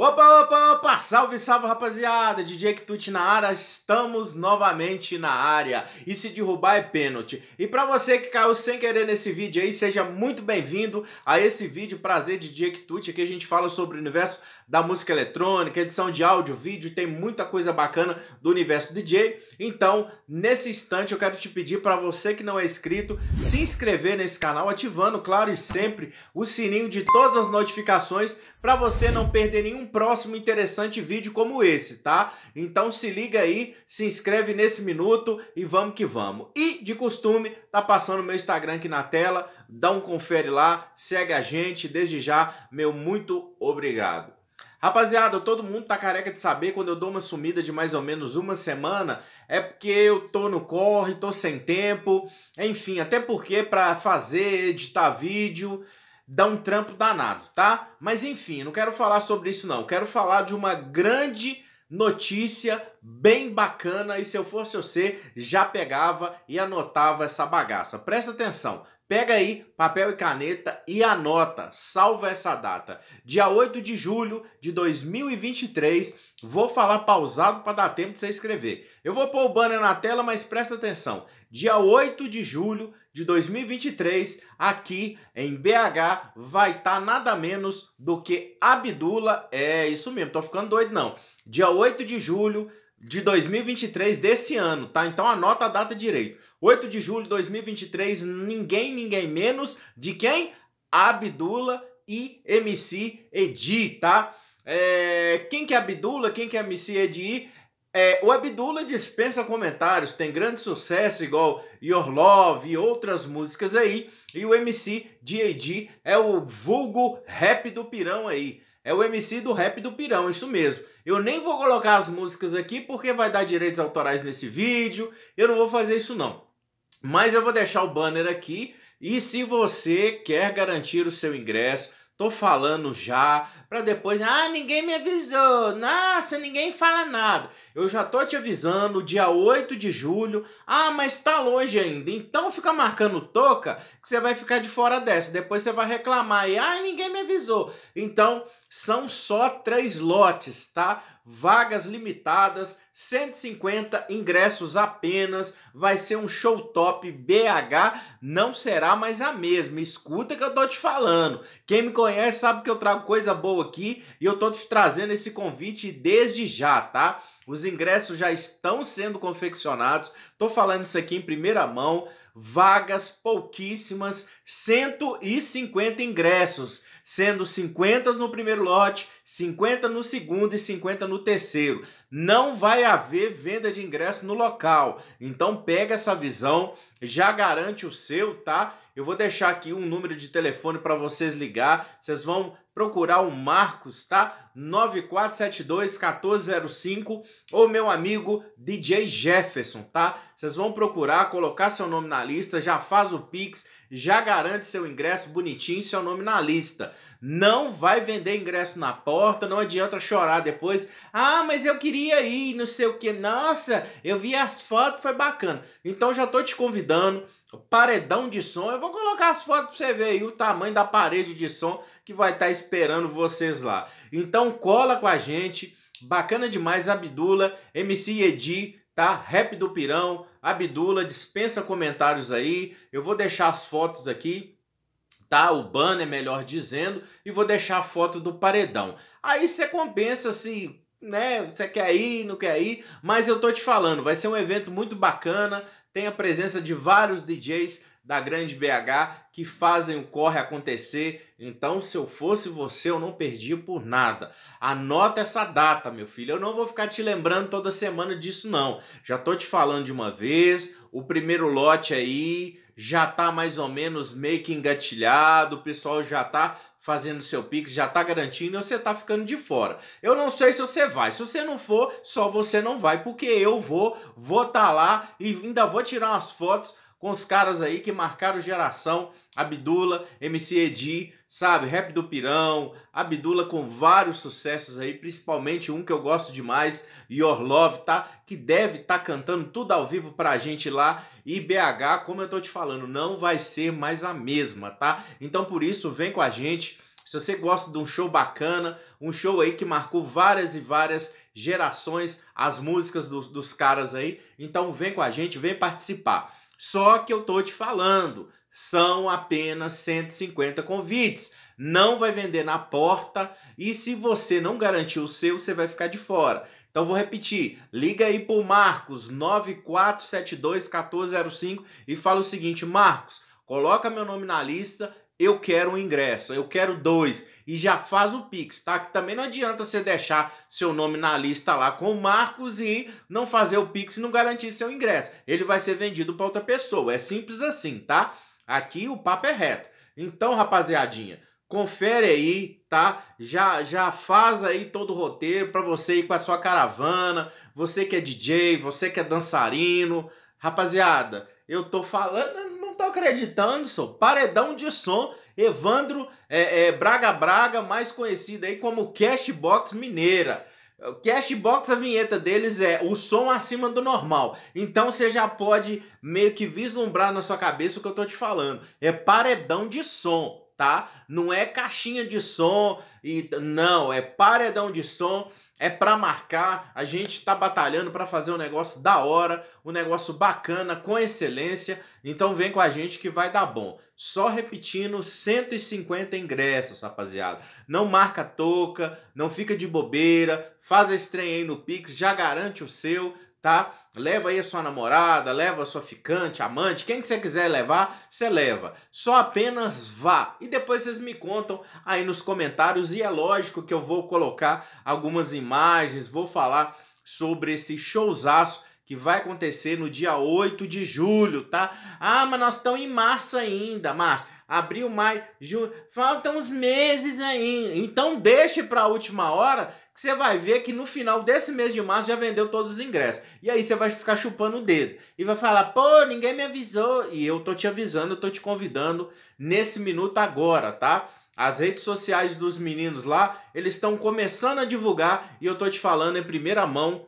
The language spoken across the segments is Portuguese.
Opa, opa, opa! Salve, salve, rapaziada! DJ Ktut na área, estamos novamente na área. E se derrubar é pênalti. E para você que caiu sem querer nesse vídeo aí, seja muito bem-vindo a esse vídeo. Prazer, DJ Ktut. Aqui a gente fala sobre o universo da música eletrônica, edição de áudio, vídeo, tem muita coisa bacana do universo DJ. Então, nesse instante eu quero te pedir para você que não é inscrito, se inscrever nesse canal ativando, claro e sempre, o sininho de todas as notificações para você não perder nenhum próximo interessante vídeo como esse, tá? Então se liga aí, se inscreve nesse minuto e vamos que vamos. E de costume, tá passando meu Instagram aqui na tela, dá um confere lá, segue a gente, desde já, meu muito obrigado. Rapaziada, todo mundo tá careca de saber quando eu dou uma sumida de mais ou menos uma semana, é porque eu tô no corre, tô sem tempo, enfim, até porque para fazer, editar vídeo, dá um trampo danado, tá? Mas enfim, não quero falar sobre isso não, quero falar de uma grande notícia bem bacana e se eu fosse você, já pegava e anotava essa bagaça. Presta atenção, Pega aí papel e caneta e anota, salva essa data. Dia 8 de julho de 2023, vou falar pausado para dar tempo de você escrever. Eu vou pôr o banner na tela, mas presta atenção. Dia 8 de julho de 2023, aqui em BH, vai estar tá nada menos do que Abdula. É isso mesmo, tô ficando doido não. Dia 8 de julho de 2023 desse ano, tá? Então anota a data direito. 8 de julho de 2023, ninguém, ninguém menos de quem? Abdula e MC Edi, tá? É, quem que é Abdula, quem que é MC Edi? É, o Abdula dispensa comentários, tem grande sucesso igual Your Love e outras músicas aí. E o MC D.A.D. é o vulgo rap do pirão aí. É o MC do rap do pirão, isso mesmo. Eu nem vou colocar as músicas aqui porque vai dar direitos autorais nesse vídeo. Eu não vou fazer isso não. Mas eu vou deixar o banner aqui e se você quer garantir o seu ingresso, tô falando já, para depois, ah, ninguém me avisou, nossa, ninguém fala nada. Eu já tô te avisando, dia 8 de julho, ah, mas tá longe ainda, então fica marcando toca, que você vai ficar de fora dessa, depois você vai reclamar e, ah, ninguém me avisou. Então, são só três lotes, tá? Vagas limitadas, 150 ingressos apenas. Vai ser um show top BH, não será mais a mesma. Escuta que eu tô te falando. Quem me conhece sabe que eu trago coisa boa aqui e eu tô te trazendo esse convite desde já, tá? Os ingressos já estão sendo confeccionados. Tô falando isso aqui em primeira mão. Vagas pouquíssimas, 150 ingressos, sendo 50 no primeiro lote, 50 no segundo e 50 no terceiro. Não vai haver venda de ingresso no local. Então pega essa visão, já garante o seu, tá? Eu vou deixar aqui um número de telefone para vocês ligar. Vocês vão procurar o Marcos, tá? 9472 1405 ou meu amigo DJ Jefferson, tá? Vocês vão procurar, colocar seu nome na lista, já faz o Pix, já garante seu ingresso bonitinho, seu nome na lista. Não vai vender ingresso na porta, não adianta chorar depois. Ah, mas eu queria ir, não sei o que. Nossa, eu vi as fotos, foi bacana. Então já tô te convidando. Paredão de som, eu vou colocar as fotos para você ver aí o tamanho da parede de som que vai estar tá esperando vocês lá. Então cola com a gente. Bacana demais, Abdula, MC Edi, tá? Rap do Pirão, Abdula, dispensa comentários aí. Eu vou deixar as fotos aqui, tá? O banner, melhor dizendo, e vou deixar a foto do paredão. Aí você compensa se assim, né? Você quer ir, não quer ir, mas eu tô te falando, vai ser um evento muito bacana. Tem a presença de vários DJs da Grande BH que fazem o corre acontecer. Então, se eu fosse você, eu não perdi por nada. Anota essa data, meu filho. Eu não vou ficar te lembrando toda semana disso não. Já tô te falando de uma vez. O primeiro lote aí já tá mais ou menos meio que engatilhado, o pessoal já tá fazendo seu Pix, já tá garantindo e você tá ficando de fora. Eu não sei se você vai, se você não for, só você não vai, porque eu vou, vou tá lá e ainda vou tirar umas fotos com os caras aí que marcaram geração, Abdula, MC Edi, sabe, Rap do Pirão, Abdula com vários sucessos aí, principalmente um que eu gosto demais, Your Love, tá? Que deve estar tá cantando tudo ao vivo pra gente lá. E BH, como eu tô te falando, não vai ser mais a mesma, tá? Então por isso, vem com a gente. Se você gosta de um show bacana, um show aí que marcou várias e várias gerações, as músicas do, dos caras aí, então vem com a gente, vem participar. Só que eu tô te falando, são apenas 150 convites. Não vai vender na porta e se você não garantir o seu, você vai ficar de fora. Então vou repetir, liga aí pro Marcos 9472 1405 e fala o seguinte, Marcos, coloca meu nome na lista, eu quero um ingresso, eu quero dois. E já faz o Pix, tá? Que também não adianta você deixar seu nome na lista lá com o Marcos e não fazer o Pix e não garantir seu ingresso. Ele vai ser vendido para outra pessoa. É simples assim, tá? Aqui o papo é reto. Então, rapaziadinha, confere aí, tá? Já já faz aí todo o roteiro para você ir com a sua caravana, você que é DJ, você que é dançarino. Rapaziada, eu tô falando acreditando, sou Paredão de som, Evandro é, é, Braga Braga, mais conhecido aí como Cashbox Mineira. O Cashbox, a vinheta deles é o som acima do normal. Então você já pode meio que vislumbrar na sua cabeça o que eu tô te falando. É paredão de som, tá? Não é caixinha de som e não, é paredão de som é para marcar. A gente está batalhando para fazer um negócio da hora, um negócio bacana, com excelência. Então vem com a gente que vai dar bom. Só repetindo, 150 ingressos, rapaziada. Não marca toca, não fica de bobeira, faz esse trem aí no Pix, já garante o seu tá? Leva aí a sua namorada, leva a sua ficante, amante, quem que você quiser levar, você leva. Só apenas vá. E depois vocês me contam aí nos comentários e é lógico que eu vou colocar algumas imagens, vou falar sobre esse showzaço que vai acontecer no dia 8 de julho, tá? Ah, mas nós estamos em março ainda, março abril, maio, junho, faltam uns meses aí. Então deixe para a última hora que você vai ver que no final desse mês de março já vendeu todos os ingressos. E aí você vai ficar chupando o dedo e vai falar: "Pô, ninguém me avisou". E eu tô te avisando, eu tô te convidando nesse minuto agora, tá? As redes sociais dos meninos lá, eles estão começando a divulgar e eu tô te falando em primeira mão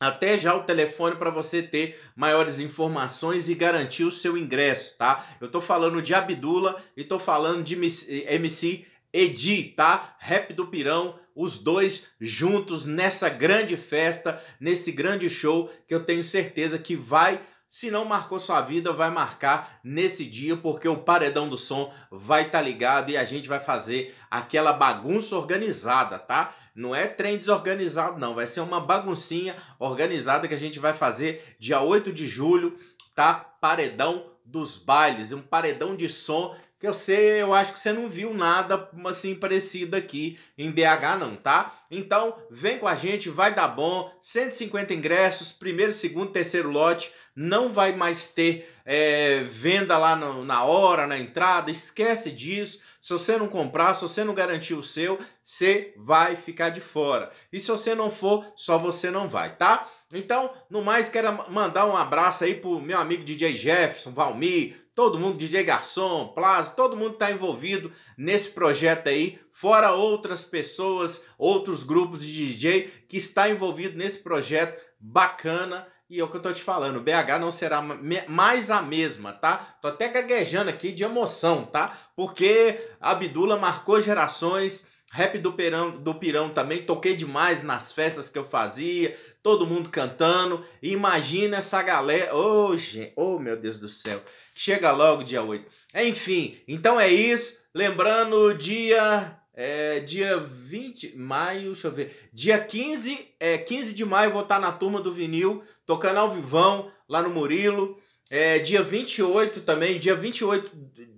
até já o telefone para você ter maiores informações e garantir o seu ingresso, tá? Eu tô falando de Abdula e tô falando de MC eh, Edi, tá? Rap do Pirão, os dois juntos nessa grande festa, nesse grande show que eu tenho certeza que vai se não marcou sua vida, vai marcar nesse dia, porque o Paredão do Som vai estar tá ligado e a gente vai fazer aquela bagunça organizada, tá? Não é trem desorganizado, não. Vai ser uma baguncinha organizada que a gente vai fazer dia 8 de julho, tá? Paredão dos bailes, um paredão de som que eu sei, eu acho que você não viu nada assim parecido aqui em BH não, tá? Então, vem com a gente, vai dar bom. 150 ingressos, primeiro, segundo, terceiro lote não vai mais ter é, venda lá no, na hora, na entrada, esquece disso. Se você não comprar, se você não garantir o seu, você vai ficar de fora. E se você não for, só você não vai, tá? Então, no mais, quero mandar um abraço aí pro meu amigo DJ Jefferson, Valmir, todo mundo, DJ Garçom, Plaza, todo mundo está envolvido nesse projeto aí, fora outras pessoas, outros grupos de DJ que está envolvido nesse projeto bacana e é o que eu tô te falando, BH não será mais a mesma, tá? Tô até gaguejando aqui de emoção, tá? Porque Abdula marcou gerações, rap do Pirão, do Pirão também, toquei demais nas festas que eu fazia, todo mundo cantando. Imagina essa galera. Ô, oh, gente, oh meu Deus do céu. Chega logo dia 8. Enfim, então é isso. Lembrando, dia é, dia 20 de maio, deixa eu ver. Dia 15, é, 15 de maio, vou estar na turma do vinil, tocando ao vivão, lá no Murilo. É, dia 28 também, dia 28,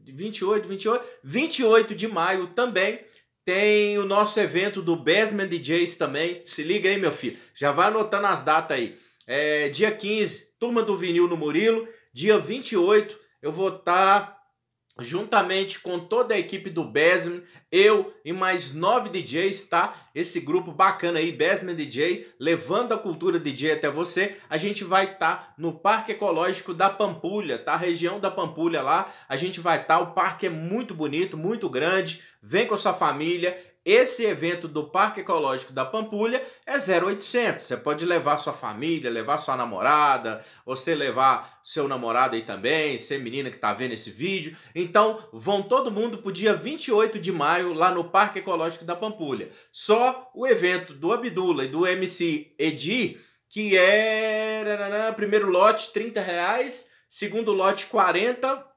28, 28, 28 de maio também. Tem o nosso evento do Basement DJs também. Se liga aí, meu filho. Já vai anotando as datas aí. É, dia 15, turma do vinil no Murilo. Dia 28, eu vou estar juntamente com toda a equipe do Basement, eu e mais nove DJs, tá? Esse grupo bacana aí, Basement DJ, levando a cultura DJ até você. A gente vai estar tá no Parque Ecológico da Pampulha, tá? Região da Pampulha lá, a gente vai estar. Tá, o parque é muito bonito, muito grande. Vem com a sua família esse evento do Parque Ecológico da Pampulha é 0800. Você pode levar sua família, levar sua namorada, você levar seu namorado aí também, você menina que está vendo esse vídeo. Então, vão todo mundo para o dia 28 de maio lá no Parque Ecológico da Pampulha. Só o evento do Abdula e do MC Edir, que é primeiro lote 30 reais, segundo lote 40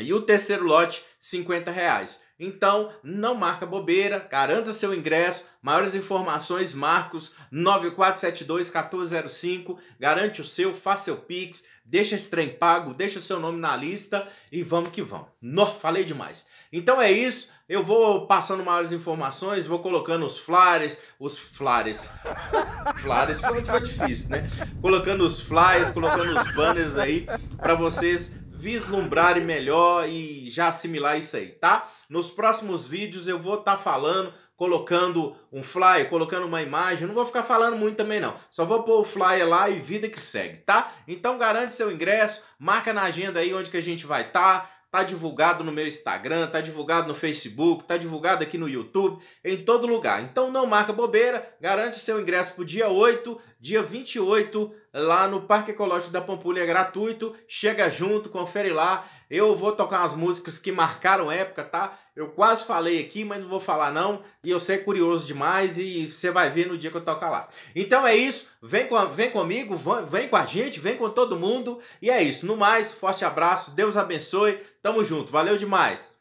e o terceiro lote, 50 reais. Então, não marca bobeira, garanta seu ingresso. Maiores informações, Marcos 9472-1405. Garante o seu, faça seu Pix, deixa esse trem pago, deixa seu nome na lista e vamos que vamos. No, falei demais. Então é isso. Eu vou passando maiores informações, vou colocando os flyers, os flyers. flyers foi, foi difícil, né? Colocando os flyers, colocando os banners aí para vocês vislumbrar melhor e já assimilar isso aí, tá? Nos próximos vídeos eu vou estar tá falando, colocando um flyer, colocando uma imagem, não vou ficar falando muito também não. Só vou pôr o flyer lá e vida que segue, tá? Então garante seu ingresso, marca na agenda aí onde que a gente vai estar. Tá tá divulgado no meu Instagram, tá divulgado no Facebook, tá divulgado aqui no YouTube, em todo lugar. Então não marca bobeira, garante seu ingresso pro dia 8, dia 28 lá no Parque Ecológico da Pampulha, é gratuito. Chega junto, confere lá. Eu vou tocar umas músicas que marcaram época, tá? Eu quase falei aqui, mas não vou falar não. E eu sei curioso demais e você vai ver no dia que eu tocar lá. Então é isso. Vem, com, vem comigo, vem com a gente, vem com todo mundo. E é isso. No mais, forte abraço. Deus abençoe. Tamo junto. Valeu demais.